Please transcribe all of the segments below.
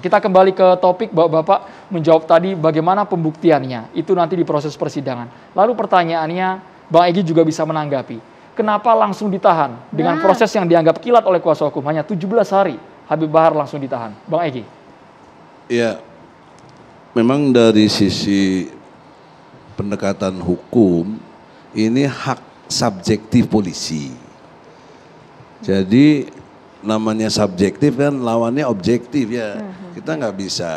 Kita kembali ke topik Bapak-bapak menjawab tadi bagaimana pembuktiannya. Itu nanti di proses persidangan. Lalu pertanyaannya Bang Egi juga bisa menanggapi. Kenapa langsung ditahan dengan nah. proses yang dianggap kilat oleh kuasa hukum hanya 17 hari Habib Bahar langsung ditahan. Bang Egi. Iya. Memang dari sisi pendekatan hukum ini hak subjektif polisi. Jadi namanya subjektif kan lawannya objektif ya. Hmm. Kita nggak bisa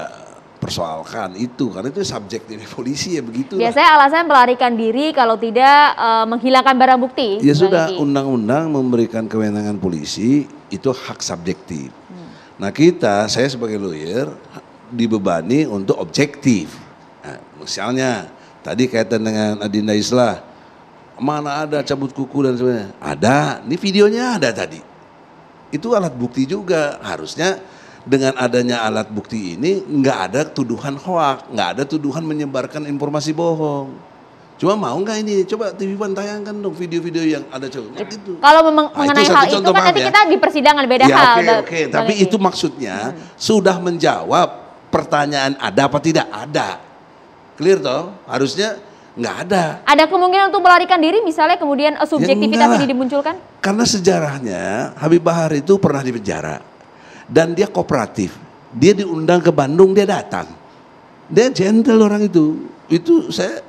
persoalkan itu karena itu subjek dari polisi ya begitu. Biasanya alasan melarikan diri kalau tidak e, menghilangkan barang bukti. Ya sudah, gitu. undang-undang memberikan kewenangan polisi itu hak subjektif. Hmm. Nah kita, saya sebagai lawyer dibebani untuk objektif. Nah, misalnya tadi kaitan dengan Adinda Islah, mana ada cabut kuku dan sebagainya? Ada, ini videonya ada tadi. Itu alat bukti juga harusnya dengan adanya alat bukti ini nggak ada tuduhan hoak, nggak ada tuduhan menyebarkan informasi bohong. Cuma mau nggak ini? Coba TV One tayangkan dong video-video yang ada coba. Nah, eh, gitu. Kalau memang nah, mengenai itu hal itu kan nanti ya. kita di persidangan beda ya, hal. Oke, okay, Okay. Tapi itu maksudnya hmm. sudah menjawab pertanyaan ada apa tidak ada. Clear toh? Harusnya nggak ada. Ada kemungkinan untuk melarikan diri misalnya kemudian eh, ya, subjektivitas ya, ini dimunculkan? Karena sejarahnya Habib Bahar itu pernah di penjara dan dia kooperatif. Dia diundang ke Bandung, dia datang. Dia gentle orang itu. Itu saya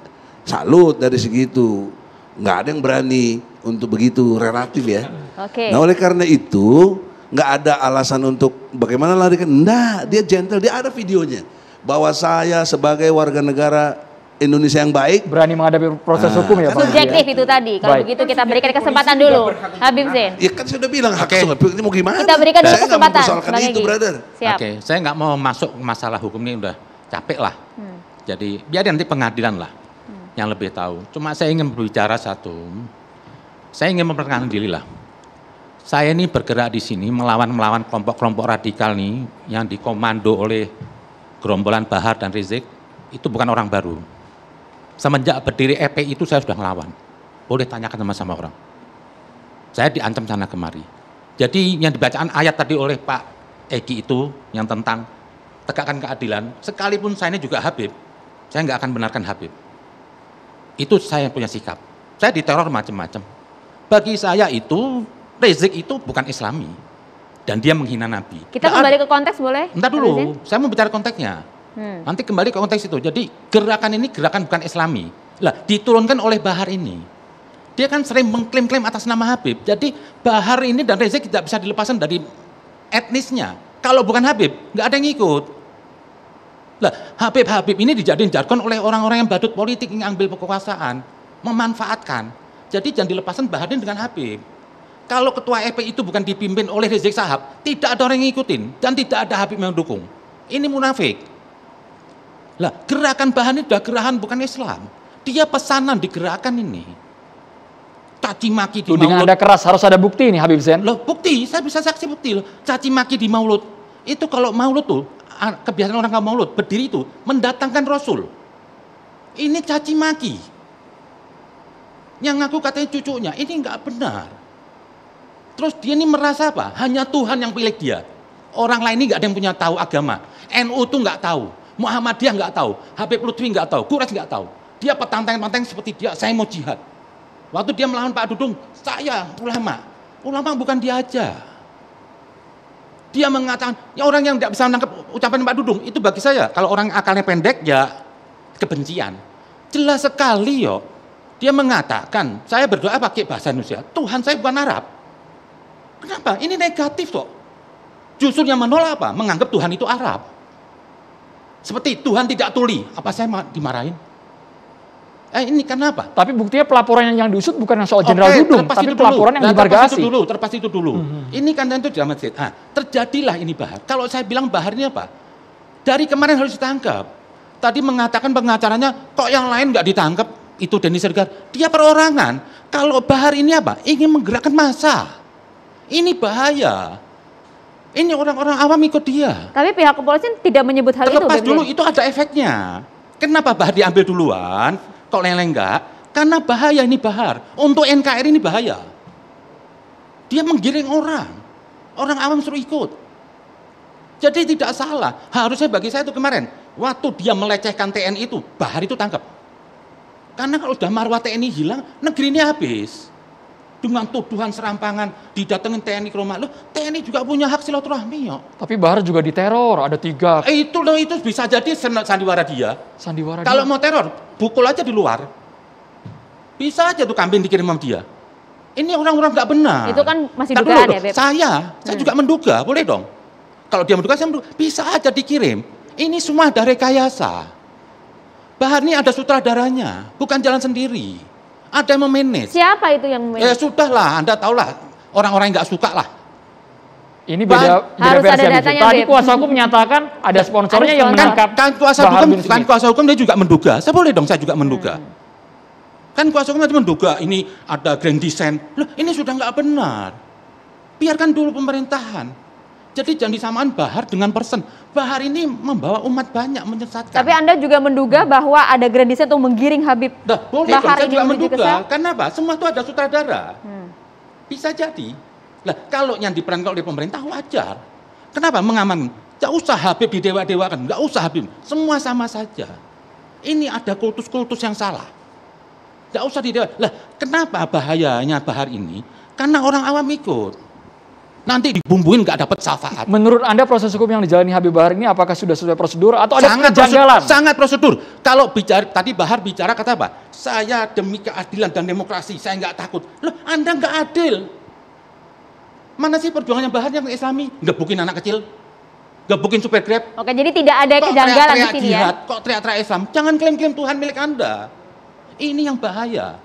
salut dari segitu. Nggak ada yang berani untuk begitu relatif ya. Okay. Nah oleh karena itu nggak ada alasan untuk bagaimana lari. Nah dia gentle, dia ada videonya bahwa saya sebagai warga negara Indonesia yang baik. Berani menghadapi proses nah. hukum ya Pak. Subjektif itu tadi. Kalau baik. begitu kita berikan kesempatan dulu. Habib Zain. Ya kan sudah bilang hak okay. mau gimana? Kita berikan dulu kesempatan. Saya nggak itu Oke, okay. saya enggak mau masuk masalah hukum ini udah capek lah. Hmm. Jadi biar nanti pengadilan lah hmm. yang lebih tahu. Cuma saya ingin berbicara satu. Saya ingin memperkenalkan diri lah. Saya ini bergerak di sini melawan-melawan kelompok-kelompok radikal nih yang dikomando oleh gerombolan Bahar dan Rizik itu bukan orang baru semenjak berdiri EP itu saya sudah ngelawan. Boleh tanyakan sama-sama orang. Saya diancam sana kemari. Jadi yang dibacaan ayat tadi oleh Pak Egi itu yang tentang tegakkan keadilan, sekalipun saya ini juga Habib, saya nggak akan benarkan Habib. Itu saya yang punya sikap. Saya diteror macam-macam. Bagi saya itu, rezik itu bukan islami. Dan dia menghina Nabi. Kita kembali ke konteks boleh? Entar dulu, saya mau bicara konteksnya. Hmm. Nanti kembali ke konteks itu. Jadi gerakan ini gerakan bukan Islami. Lah diturunkan oleh Bahar ini. Dia kan sering mengklaim-klaim atas nama Habib. Jadi Bahar ini dan Rizik tidak bisa dilepaskan dari etnisnya. Kalau bukan Habib, nggak ada yang ikut. Lah Habib-Habib ini dijadiin jargon oleh orang-orang yang badut politik yang ambil kekuasaan, memanfaatkan. Jadi jangan dilepaskan Bahar dengan Habib. Kalau ketua FPI e itu bukan dipimpin oleh Rizik Sahab, tidak ada orang yang ngikutin dan tidak ada Habib yang mendukung. Ini munafik. Lah, gerakan bahan ini sudah gerakan bukan Islam. Dia pesanan di gerakan ini. Caci maki di Tudingan Maulud. Anda keras harus ada bukti ini Habib Zain. Loh, bukti, saya bisa saksi bukti loh. Caci maki di Maulud. Itu kalau Maulud tuh kebiasaan orang kalau Maulud berdiri itu mendatangkan Rasul. Ini caci maki. Yang ngaku katanya cucunya, ini nggak benar. Terus dia ini merasa apa? Hanya Tuhan yang pilih dia. Orang lain ini nggak ada yang punya tahu agama. NU tuh nggak tahu Muhammadiyah nggak tahu, Habib Lutfi nggak tahu, kuras nggak tahu. Dia petanteng-petanteng seperti dia, saya mau jihad. Waktu dia melawan Pak Dudung, saya ulama. Ulama bukan dia aja. Dia mengatakan, ya orang yang tidak bisa menangkap ucapan Pak Dudung, itu bagi saya, kalau orang akalnya pendek ya kebencian. Jelas sekali yo. Dia mengatakan, saya berdoa pakai bahasa Indonesia, Tuhan saya bukan Arab. Kenapa? Ini negatif kok. Justru yang menolak apa? Menganggap Tuhan itu Arab. Seperti Tuhan tidak tuli, apa saya dimarahin? Eh, ini karena apa? Tapi buktinya pelaporan yang diusut bukan yang soal Jenderal okay, Dudung, tapi pelaporan dulu. yang nah, terpas itu dulu, terlepas itu dulu. Mm -hmm. Ini kan tentu dalam masjid. Ah, terjadilah ini Bahar. Kalau saya bilang Bahar ini apa? Dari kemarin harus ditangkap. Tadi mengatakan pengacaranya, kok yang lain nggak ditangkap? Itu Denis Sergar. Dia perorangan. Kalau Bahar ini apa? Ingin menggerakkan massa. Ini bahaya. Ini orang-orang awam ikut dia. Tapi pihak kepolisian tidak menyebut hal Terlepas itu. Terlepas dulu itu ada efeknya. Kenapa Bahar diambil duluan, kok Leleng enggak? Karena bahaya ini Bahar. Untuk NKRI ini bahaya. Dia menggiring orang. Orang awam suruh ikut. Jadi tidak salah. Harusnya bagi saya itu kemarin, waktu dia melecehkan TNI itu, Bahar itu tangkap. Karena kalau sudah marwah TNI hilang, negeri ini habis dengan tuduhan serampangan didatengin TNI ke rumah. lo, TNI juga punya hak silaturahmi ya. Tapi Bahar juga diteror, ada tiga. Eh, itu loh, itu bisa jadi sandiwara dia. Sandiwara Kalau dia. mau teror, bukul aja di luar. Bisa aja tuh kambing dikirim sama dia. Ini orang-orang nggak benar. Itu kan masih dugaan ya, Beb? Saya, saya hmm. juga menduga, boleh dong. Kalau dia menduga, saya menduga. Bisa aja dikirim. Ini semua ada rekayasa. Bahar ini ada sutradaranya, bukan jalan sendiri. Ada yang memanage. Siapa itu yang memanage? Ya sudahlah, Anda tahulah orang-orang yang nggak suka lah. Ini beda, beda Harus versi ada datanya, Tadi kuasa hukum menyatakan ada sponsornya Ada yang sponsor. menangkap. Kan kuasa hukum, kan kuasa hukum dia juga menduga. Saya boleh dong, saya juga menduga. Hmm. Kan kuasa hukum itu menduga ini ada grand design. Loh, ini sudah nggak benar. Biarkan dulu pemerintahan. Jadi jangan disamakan bahar dengan Persen. Bahar ini membawa umat banyak menyesatkan. Tapi Anda juga menduga hmm. bahwa ada design untuk menggiring Habib nah, boleh, Bahar saya ini juga menduga. Karena apa? Semua itu ada sutradara. Hmm. Bisa jadi. Lah, kalau yang diperankan oleh pemerintah wajar. Kenapa mengaman? Tidak usah Habib di Dewa dewakan Tidak usah Habib. Semua sama saja. Ini ada kultus-kultus yang salah. Tidak usah di Dewa. Lah, kenapa bahayanya Bahar ini? Karena orang awam ikut nanti dibumbuin nggak dapat syafaat. Menurut Anda proses hukum yang dijalani Habib Bahar ini apakah sudah sesuai prosedur atau ada sangat kejanggalan? Prosedur, sangat prosedur. Kalau bicara tadi Bahar bicara kata apa? Saya demi keadilan dan demokrasi, saya nggak takut. Loh, Anda nggak adil. Mana sih perjuangan yang Bahar yang islami? Gebukin anak kecil, gebukin super grab. Oke, jadi tidak ada kok kejanggalan teriak -teriak di sini ya? jihad, ya? Kok teriak-teriak Islam? Jangan klaim-klaim Tuhan milik Anda. Ini yang bahaya.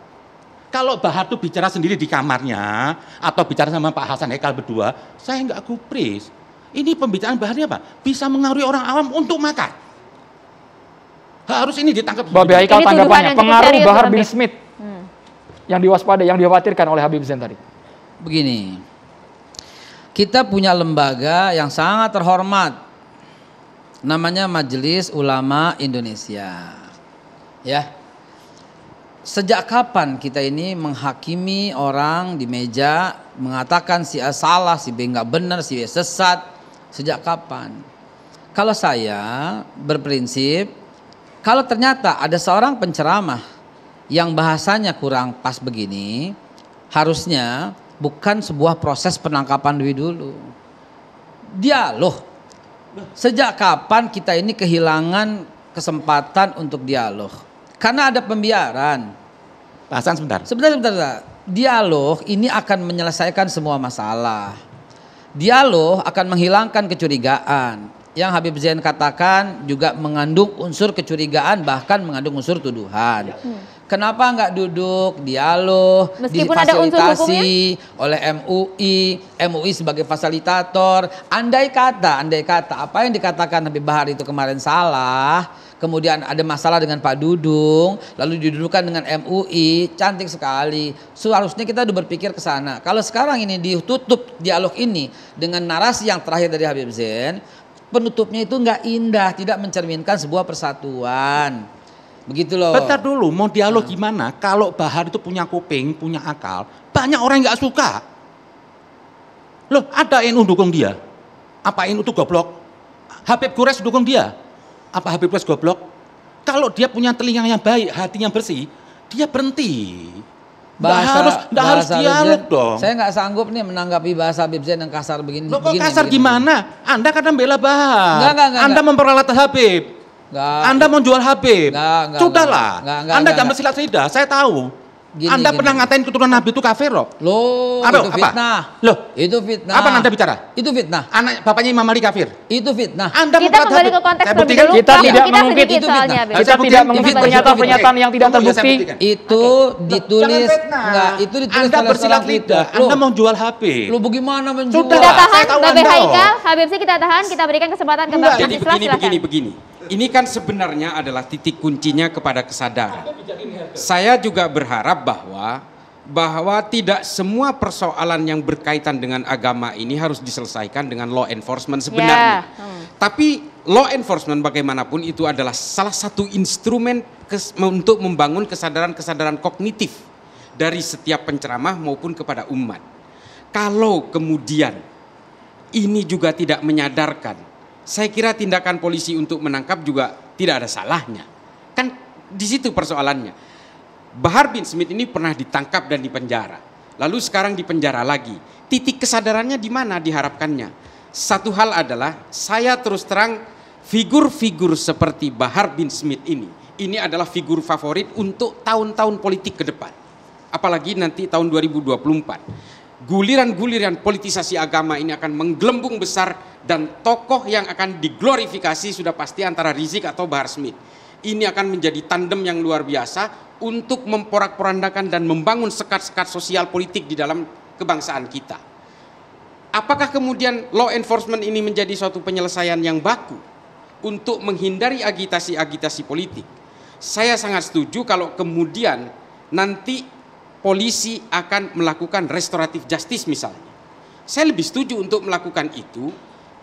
Kalau Bahar tuh bicara sendiri di kamarnya atau bicara sama Pak Hasan Hekal berdua, saya nggak kupris. Ini pembicaraan Baharnya apa? Bisa mengaruhi orang awam untuk makan. Harus ini ditangkap. Babi Haikal tanggapannya, pengaruh Bahar bin Smith hmm. yang diwaspadai, yang dikhawatirkan oleh Habib Zain tadi. Begini, kita punya lembaga yang sangat terhormat, namanya Majelis Ulama Indonesia. Ya, Sejak kapan kita ini menghakimi orang di meja mengatakan si A salah, si B nggak benar, si B sesat? Sejak kapan? Kalau saya berprinsip, kalau ternyata ada seorang penceramah yang bahasanya kurang pas begini, harusnya bukan sebuah proses penangkapan lebih dulu. Dialog. sejak kapan kita ini kehilangan kesempatan untuk dialog? Karena ada pembiaran. bahasan sebentar. Sebentar, sebentar. sebentar. Dialog ini akan menyelesaikan semua masalah. Dialog akan menghilangkan kecurigaan. Yang Habib Zain katakan juga mengandung unsur kecurigaan bahkan mengandung unsur tuduhan. Ya. Hmm. Kenapa nggak duduk dialog, Meskipun difasilitasi oleh MUI, MUI sebagai fasilitator. Andai kata, andai kata apa yang dikatakan Habib Bahar itu kemarin salah, kemudian ada masalah dengan Pak Dudung, lalu didudukan dengan MUI, cantik sekali. Seharusnya kita udah berpikir ke sana. Kalau sekarang ini ditutup dialog ini dengan narasi yang terakhir dari Habib Zain, penutupnya itu nggak indah, tidak mencerminkan sebuah persatuan. Begitu loh. Bentar dulu, mau dialog hmm. gimana? Kalau Bahar itu punya kuping, punya akal, banyak orang nggak suka. Loh, ada NU dukung dia. Apa NU itu goblok? Habib Gores dukung dia. Apa Habib Gores goblok? Kalau dia punya telinga yang baik, hatinya bersih, dia berhenti. Bahasa, gak harus, gak harus dialog Zain, dong. Saya nggak sanggup nih menanggapi bahasa Habib Zain yang kasar begini. Loh kok begini, kasar begini. Gitu. gimana? Anda kadang bela bahar. Anda memperalat Habib. Enggak. Anda mau jual HP? Sudahlah. Anda jangan bersilat-sidah, saya tahu. Gini, anda gini. pernah ngatain keturunan Nabi itu kafir loh. Loh, apa, itu fitnah. Loh, itu fitnah. Apa Anda bicara? Itu fitnah. Anak bapaknya Imam Ali kafir. Itu fitnah. Anda kita kembali ke konteks terlebih dulu. Kita tidak mengungkit itu fitnah. Kita, tidak mengungkit pernyataan-pernyataan yang tidak terbukti. Itu ditulis enggak, itu ditulis Anda bersilat lidah. Anda mau jual HP. Loh, bagaimana menjual? Sudah tahan, Bapak Haikal, Habib sih kita tahan, kita berikan kesempatan ke Bapak Jadi Begini, begini, begini ini kan sebenarnya adalah titik kuncinya kepada kesadaran. Saya juga berharap bahwa bahwa tidak semua persoalan yang berkaitan dengan agama ini harus diselesaikan dengan law enforcement sebenarnya. Yeah. Hmm. Tapi law enforcement bagaimanapun itu adalah salah satu instrumen untuk membangun kesadaran-kesadaran kognitif dari setiap penceramah maupun kepada umat. Kalau kemudian ini juga tidak menyadarkan saya kira tindakan polisi untuk menangkap juga tidak ada salahnya. Kan di situ persoalannya. Bahar bin Smith ini pernah ditangkap dan dipenjara. Lalu sekarang dipenjara lagi. Titik kesadarannya di mana diharapkannya? Satu hal adalah saya terus terang figur-figur seperti Bahar bin Smith ini. Ini adalah figur favorit untuk tahun-tahun politik ke depan. Apalagi nanti tahun 2024 guliran-guliran politisasi agama ini akan menggelembung besar dan tokoh yang akan diglorifikasi sudah pasti antara Rizik atau Bahar Smith. Ini akan menjadi tandem yang luar biasa untuk memporak-porandakan dan membangun sekat-sekat sosial politik di dalam kebangsaan kita. Apakah kemudian law enforcement ini menjadi suatu penyelesaian yang baku untuk menghindari agitasi-agitasi politik? Saya sangat setuju kalau kemudian nanti polisi akan melakukan restoratif justice misalnya. Saya lebih setuju untuk melakukan itu.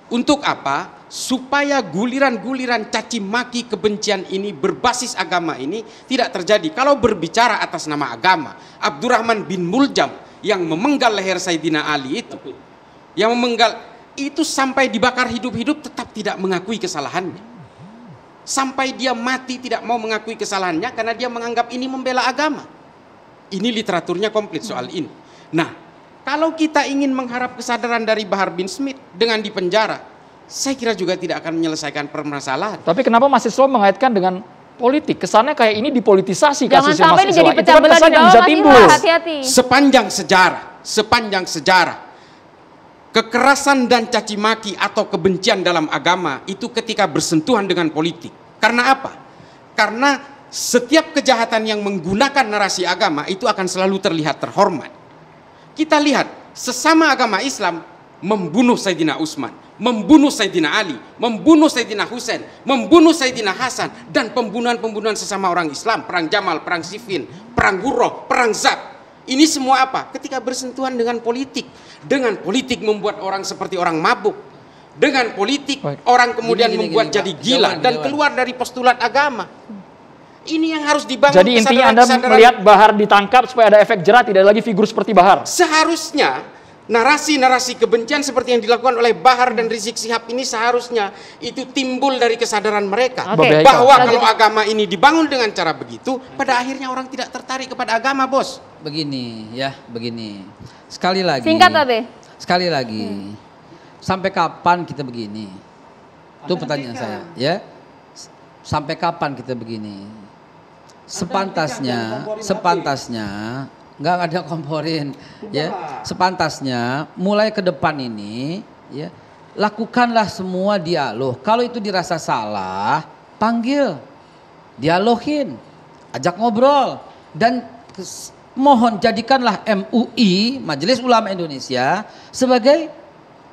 Untuk apa? Supaya guliran-guliran caci maki kebencian ini berbasis agama ini tidak terjadi. Kalau berbicara atas nama agama, Abdurrahman bin Muljam yang memenggal leher Saidina Ali itu, yang memenggal itu sampai dibakar hidup-hidup tetap tidak mengakui kesalahannya. Sampai dia mati tidak mau mengakui kesalahannya karena dia menganggap ini membela agama ini literaturnya komplit soal ini. Nah, kalau kita ingin mengharap kesadaran dari Bahar bin Smith dengan dipenjara, saya kira juga tidak akan menyelesaikan permasalahan. Tapi kenapa mahasiswa mengaitkan dengan politik? Kesannya kayak ini dipolitisasi Jangan kasusnya sampai mahasiswa. Jadi Itu kan kesan yang bisa timbul. Hati -hati. Sepanjang sejarah, sepanjang sejarah, kekerasan dan caci maki atau kebencian dalam agama itu ketika bersentuhan dengan politik. Karena apa? Karena setiap kejahatan yang menggunakan narasi agama itu akan selalu terlihat terhormat. Kita lihat sesama agama Islam membunuh Sayyidina Utsman, membunuh Sayyidina Ali, membunuh Sayyidina Husain, membunuh Sayyidina Hasan dan pembunuhan-pembunuhan sesama orang Islam, perang Jamal, perang Siffin, perang Guroh, perang Zab. Ini semua apa? Ketika bersentuhan dengan politik. Dengan politik membuat orang seperti orang mabuk, dengan politik Baik. orang kemudian gini, gini, membuat gini, jadi gila dan keluar dari postulat agama. Ini yang harus dibangun. Jadi intinya Anda melihat Bahar ditangkap supaya ada efek jerah, tidak lagi figur seperti Bahar. Seharusnya narasi-narasi kebencian seperti yang dilakukan oleh Bahar dan Rizik Sihab ini seharusnya itu timbul dari kesadaran mereka okay. bahwa kalau agama ini dibangun dengan cara begitu pada akhirnya orang tidak tertarik kepada agama bos begini ya begini sekali lagi singkat Abe sekali lagi hmm. sampai kapan kita begini itu pertanyaan saya ya sampai kapan kita begini sepantasnya sepantasnya nggak ada komporin ya sepantasnya mulai ke depan ini ya lakukanlah semua dialog kalau itu dirasa salah panggil dialogin ajak ngobrol dan mohon jadikanlah MUI Majelis Ulama Indonesia sebagai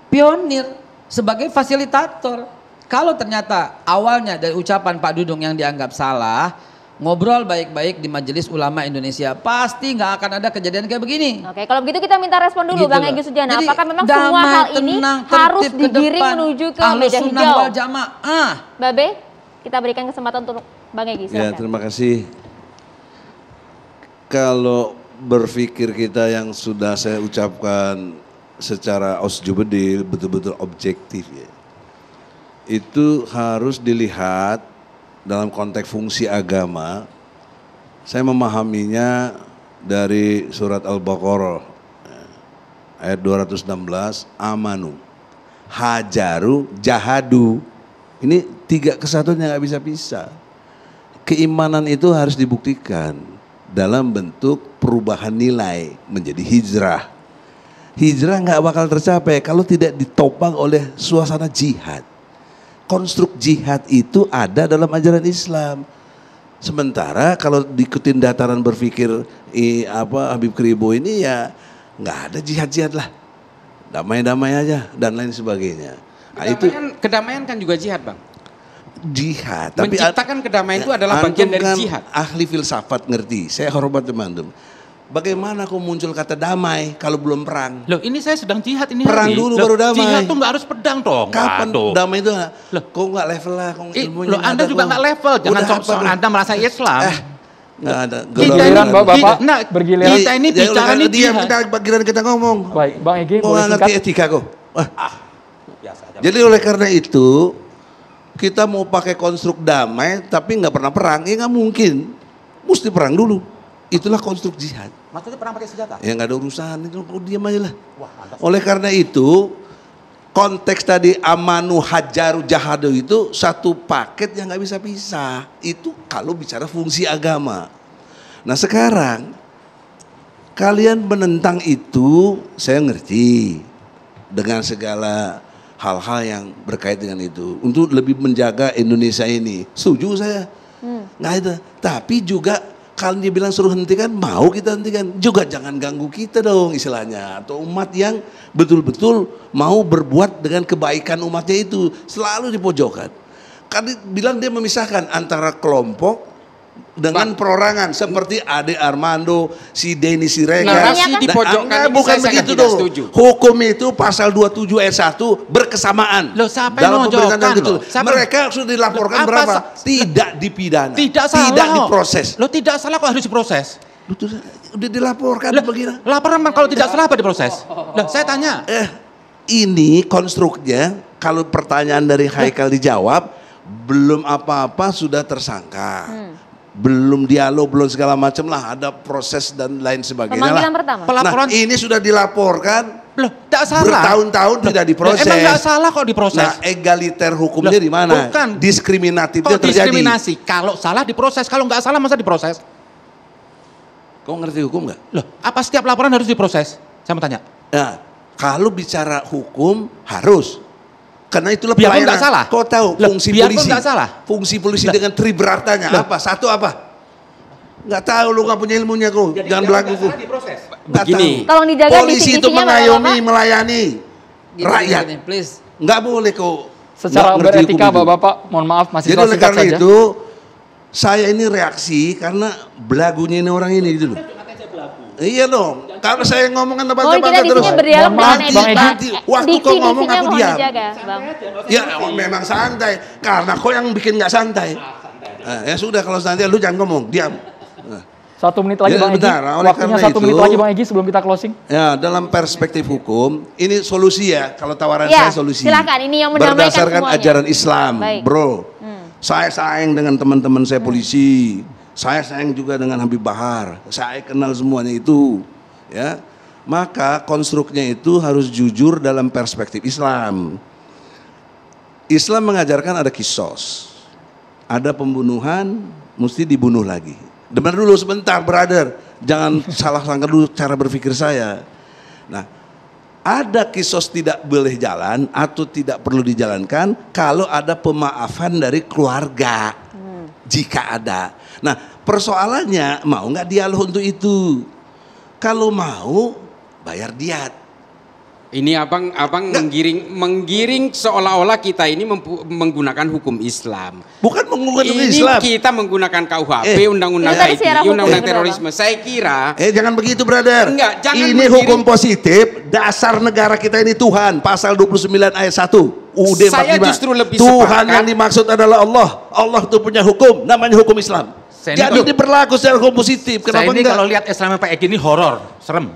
pionir sebagai fasilitator kalau ternyata awalnya dari ucapan Pak Dudung yang dianggap salah ngobrol baik-baik di Majelis Ulama Indonesia. Pasti nggak akan ada kejadian kayak begini. Oke, kalau begitu kita minta respon dulu gitu Bang Egy Sujana. Jadi, Apakah memang damai, semua hal ini harus digiring depan, menuju ke meja sunnah hijau? Ah. Babe, kita berikan kesempatan untuk Bang Egy. Silahkan. Ya, terima kasih. Kalau berpikir kita yang sudah saya ucapkan secara osjubedil betul-betul objektif ya. Itu harus dilihat dalam konteks fungsi agama, saya memahaminya dari surat Al-Baqarah ayat 216 amanu hajaru jahadu ini tiga kesatuan yang gak bisa pisah keimanan itu harus dibuktikan dalam bentuk perubahan nilai menjadi hijrah hijrah gak bakal tercapai kalau tidak ditopang oleh suasana jihad konstruk jihad itu ada dalam ajaran Islam. Sementara kalau diikutin dataran berpikir eh, apa Habib Kribo ini ya nggak ada jihad-jihad lah. Damai-damai aja dan lain sebagainya. Nah, kedamaian, itu kedamaian kan juga jihad, Bang. Jihad, tapi menciptakan kedamaian itu adalah bagian dari kan jihad. Ahli filsafat ngerti. Saya hormat teman-teman Bagaimana aku muncul kata damai kalau belum perang? Loh, ini saya sedang jihad ini. Perang hari. dulu loh, baru damai. Jihad tuh nggak harus pedang dong. Kapan Aduh. damai itu? Loh, kok nggak level lah? Kok ilmunya loh, Anda juga nggak level. Jangan sok-sok Anda merasa eh, Islam. Eh, Nggak ada. Giliran bapak, bapak nah, bergiliran. Kita ini ya, ya, bicara nih dia. kita bergiliran kita ngomong. Baik, Bang Egy oh, boleh ngerti etika kok. Ah. Ah. Jadi oleh karena itu kita mau pakai konstruk damai tapi nggak pernah perang, ya nggak mungkin. Mesti perang dulu. Itulah konstruk jihad. Maksudnya perang pakai senjata? Ya nggak ada urusan, itu diam aja lah. Wah, Oleh karena itu, konteks tadi amanu hajaru jahadu itu satu paket yang nggak bisa pisah. Itu kalau bicara fungsi agama. Nah sekarang kalian menentang itu saya ngerti dengan segala hal-hal yang berkait dengan itu untuk lebih menjaga Indonesia ini. Setuju saya. Hmm. Nggak itu, Tapi juga kalian dia bilang suruh hentikan, mau kita hentikan. Juga jangan ganggu kita dong istilahnya. Atau umat yang betul-betul mau berbuat dengan kebaikan umatnya itu. Selalu dipojokkan. Kan bilang dia memisahkan antara kelompok dengan Bang. perorangan seperti Ade Armando, si Denny Siregar. Narasi iya kan? di nah, pojokan bukan begitu dong. Hukum itu pasal 27 ayat 1 berkesamaan. Loh, siapa dalam pemerintahan gitu. Mereka sudah dilaporkan loh, berapa? tidak dipidana. Tidak salah. Tidak diproses. Loh tidak salah kok harus diproses. udah dilaporkan Loh, begini. Laporan kalau tidak salah apa diproses? Loh, saya tanya. Eh, ini konstruknya kalau pertanyaan dari Haikal dijawab belum apa-apa sudah tersangka. Hmm belum dialog, belum segala macam lah, ada proses dan lain sebagainya. lah. pertama. Pelaporan nah, ini sudah dilaporkan. Loh, tidak salah. Bertahun-tahun tidak diproses. Loh, emang tidak salah kok diproses. Nah, egaliter hukumnya di mana? Bukan. diskriminatif kok terjadi. diskriminasi? Kalau salah diproses, kalau nggak salah masa diproses? Kau ngerti hukum nggak? Loh, apa setiap laporan harus diproses? Saya mau tanya. Nah, kalau bicara hukum harus. Karena itulah biarpun pelayanan. salah. Kau tahu Loh, fungsi polisi. Biarpun salah. Fungsi polisi Loh. dengan tri berartanya apa? Satu apa? Nggak tahu lu nggak punya ilmunya kau. Jadi, Jangan berlaku kau. Begini. Tahu. Tolong dijaga polisi itu mengayomi, apa? melayani gini, rakyat. Gini, please. Nggak boleh kau. Secara beretika Bapak-bapak, mohon maaf masih Jadi oleh karena itu saya ini reaksi karena belagunya ini orang ini gitu loh. Iya dong. Kalau saya ngomongan oh, tempat-tempat terus. berdialog nanti, bang, Edi, waktu kau ngomong aku diam. Ya memang santai. Karena kau yang bikin nggak santai. Ah, eh, ya sudah kalau santai lu jangan ngomong, diam. Eh. Satu menit lagi ya, Bang Egi. Bentar, oleh Waktunya satu itu, menit lagi Bang Egi sebelum kita closing. Ya, dalam perspektif hukum, ini solusi ya. Kalau tawaran ya, saya solusi. Silakan, ini yang Berdasarkan ajaran Islam, bro. Hmm. Saya sayang dengan teman-teman saya polisi. Saya sayang juga dengan Habib Bahar. Saya kenal semuanya itu. Ya. Maka konstruknya itu harus jujur dalam perspektif Islam. Islam mengajarkan ada kisos. Ada pembunuhan, mesti dibunuh lagi. Dengar dulu sebentar, brother. Jangan salah sangka dulu cara berpikir saya. Nah, ada kisos tidak boleh jalan atau tidak perlu dijalankan kalau ada pemaafan dari keluarga jika ada. Nah, persoalannya mau nggak dialog untuk itu? Kalau mau, bayar dia. Ini abang abang Nggak. menggiring menggiring seolah-olah kita ini menggunakan hukum Islam. Bukan menggunakan hukum Islam. Ini kita menggunakan KUHP, eh, undang-undang eh, undang-undang eh, terorisme. Saya kira. Eh jangan begitu, brother. Enggak, jangan. Ini menggiring. hukum positif. Dasar negara kita ini Tuhan, pasal 29 ayat 1. UD Saya 45. justru lebih Tuhan sepakat. yang dimaksud adalah Allah. Allah itu punya hukum, namanya hukum Islam. Saya Jadi ini berlaku secara hukum positif. Kenapa saya ini enggak? kalau lihat Islam Pak Eki ini horor, serem.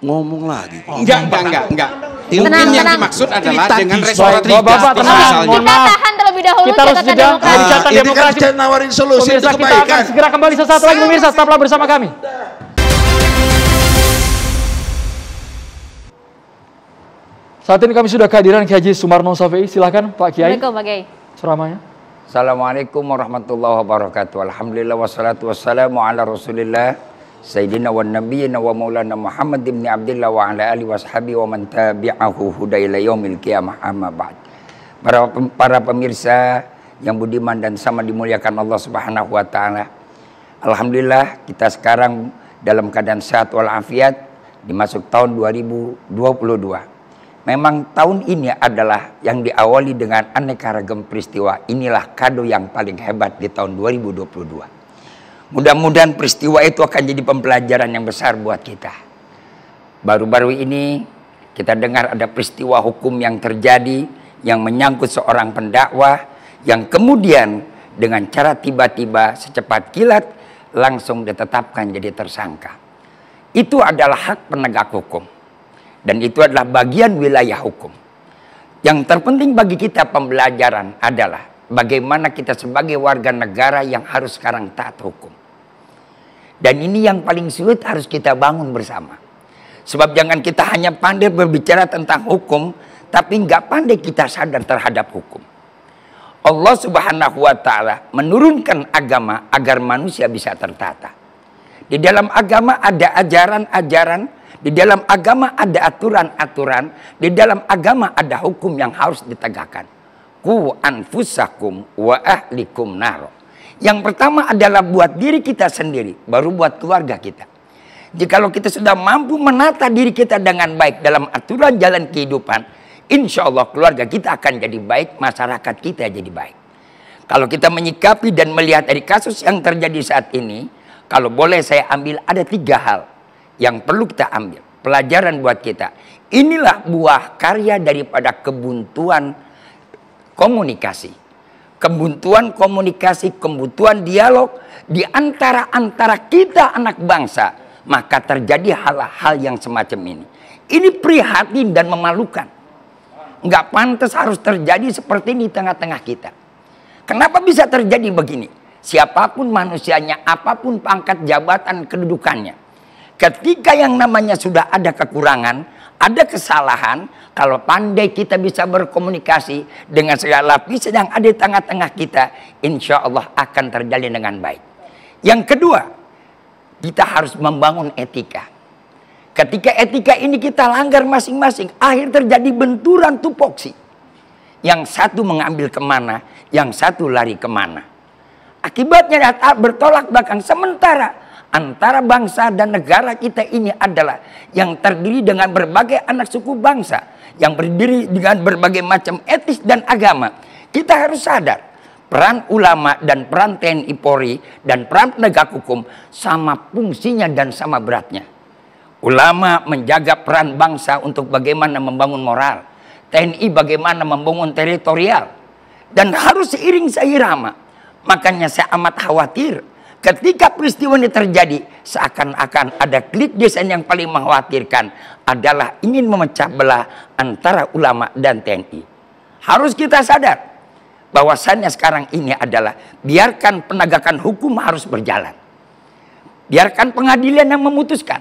Ngomong lagi. Oh, enggak, enggak, enggak, enggak. Tenang, Mungkin tenang. yang dimaksud adalah Kita dengan restoratif oh, Bapak tenang, mohon maaf. Kita tahan terlebih dahulu kita harus jeda Ini kan nawarin solusi pemirsa, untuk kebaikan. Kita akan segera kembali sesaat lagi pemirsa, tetaplah bersama kami. Saat ini kami sudah kehadiran Kiai Haji Sumarno Safi. Silakan Pak Kiai. Assalamualaikum Pak Kiai. Ceramahnya. Assalamualaikum warahmatullahi wabarakatuh. Alhamdulillah wassalatu wassalamu ala Rasulillah Sayyidina wa nabiyina wa maulana Muhammad ibn Abdullah wa ala ali washabi wa man tabi'ahu huda ila yaumil qiyamah amma ba'd. Para, para pemirsa yang budiman dan sama dimuliakan Allah Subhanahu wa taala. Alhamdulillah kita sekarang dalam keadaan sehat walafiat di masuk tahun 2022 Memang tahun ini adalah yang diawali dengan aneka ragam peristiwa. Inilah kado yang paling hebat di tahun 2022. Mudah-mudahan peristiwa itu akan jadi pembelajaran yang besar buat kita. Baru-baru ini kita dengar ada peristiwa hukum yang terjadi yang menyangkut seorang pendakwah yang kemudian dengan cara tiba-tiba secepat kilat langsung ditetapkan jadi tersangka. Itu adalah hak penegak hukum dan itu adalah bagian wilayah hukum. Yang terpenting bagi kita pembelajaran adalah bagaimana kita sebagai warga negara yang harus sekarang taat hukum. Dan ini yang paling sulit harus kita bangun bersama. Sebab jangan kita hanya pandai berbicara tentang hukum, tapi nggak pandai kita sadar terhadap hukum. Allah Subhanahu wa taala menurunkan agama agar manusia bisa tertata. Di dalam agama ada ajaran-ajaran di dalam agama ada aturan-aturan, di dalam agama ada hukum yang harus ditegakkan. Ku anfusakum wa ahlikum naro. Yang pertama adalah buat diri kita sendiri, baru buat keluarga kita. Jikalau kita sudah mampu menata diri kita dengan baik dalam aturan jalan kehidupan, insya Allah keluarga kita akan jadi baik, masyarakat kita jadi baik. Kalau kita menyikapi dan melihat dari kasus yang terjadi saat ini, kalau boleh saya ambil ada tiga hal yang perlu kita ambil, pelajaran buat kita. Inilah buah karya daripada kebuntuan komunikasi. Kebuntuan komunikasi, kebuntuan dialog di antara-antara kita anak bangsa. Maka terjadi hal-hal yang semacam ini. Ini prihatin dan memalukan. Nggak pantas harus terjadi seperti ini di tengah-tengah kita. Kenapa bisa terjadi begini? Siapapun manusianya, apapun pangkat jabatan kedudukannya Ketika yang namanya sudah ada kekurangan, ada kesalahan, kalau pandai kita bisa berkomunikasi dengan segala lapisan yang ada di tengah-tengah kita, insya Allah akan terjalin dengan baik. Yang kedua, kita harus membangun etika. Ketika etika ini kita langgar masing-masing, akhir terjadi benturan tupoksi. Yang satu mengambil kemana, yang satu lari kemana. Akibatnya bertolak belakang. Sementara antara bangsa dan negara kita ini adalah yang terdiri dengan berbagai anak suku bangsa, yang berdiri dengan berbagai macam etis dan agama. Kita harus sadar peran ulama dan peran TNI Polri dan peran penegak hukum sama fungsinya dan sama beratnya. Ulama menjaga peran bangsa untuk bagaimana membangun moral, TNI bagaimana membangun teritorial dan harus seiring seirama. Makanya saya amat khawatir ketika peristiwa ini terjadi, seakan-akan ada klik desain yang paling mengkhawatirkan adalah ingin memecah belah antara ulama dan TNI. Harus kita sadar bahwasannya sekarang ini adalah biarkan penegakan hukum harus berjalan. Biarkan pengadilan yang memutuskan.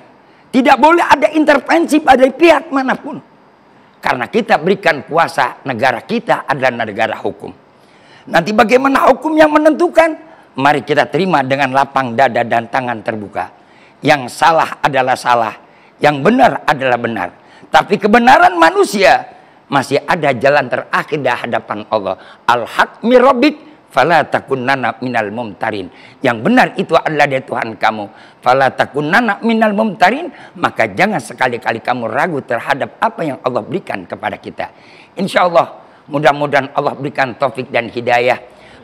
Tidak boleh ada intervensi pada pihak manapun. Karena kita berikan kuasa negara kita adalah negara hukum. Nanti bagaimana hukum yang menentukan? mari kita terima dengan lapang dada dan tangan terbuka. Yang salah adalah salah, yang benar adalah benar. Tapi kebenaran manusia masih ada jalan terakhir di hadapan Allah. Al-haq mirobik fala nanak minal mumtarin. Yang benar itu adalah dari Tuhan kamu. Fala nanak minal mumtarin, maka jangan sekali-kali kamu ragu terhadap apa yang Allah berikan kepada kita. Insya Allah, mudah-mudahan Allah berikan taufik dan hidayah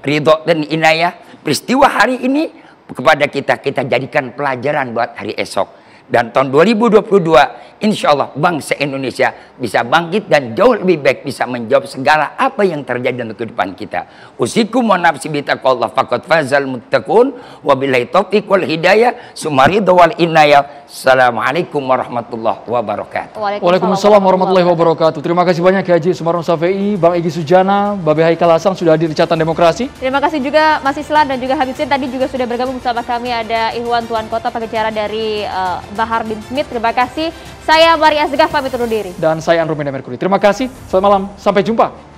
ridho dan inayah peristiwa hari ini kepada kita kita jadikan pelajaran buat hari esok dan tahun 2022, insya Allah bangsa Indonesia bisa bangkit dan jauh lebih baik bisa menjawab segala apa yang terjadi dalam kehidupan kita. Usikum wa nafsi bitaqallah faqad fazal muttaqun wa billahi taufiq wal hidayah sumaridha wal inayah. Assalamualaikum warahmatullahi wabarakatuh. Waalaikumsalam warahmatullahi wabarakatuh. Terima kasih banyak ya, Haji Sumarno Safei, Bang Egi Sujana, Babe Haikal Hasan sudah hadir di Catatan Demokrasi. Terima kasih juga Mas Islan dan juga Habisin tadi juga sudah bergabung bersama kami ada Ihwan Tuan Kota cara dari uh, Bahar bin Smith. Terima kasih. Saya Maria Segaf pamit undur diri. Dan saya Andromeda Mercury. Terima kasih. Selamat malam. Sampai jumpa.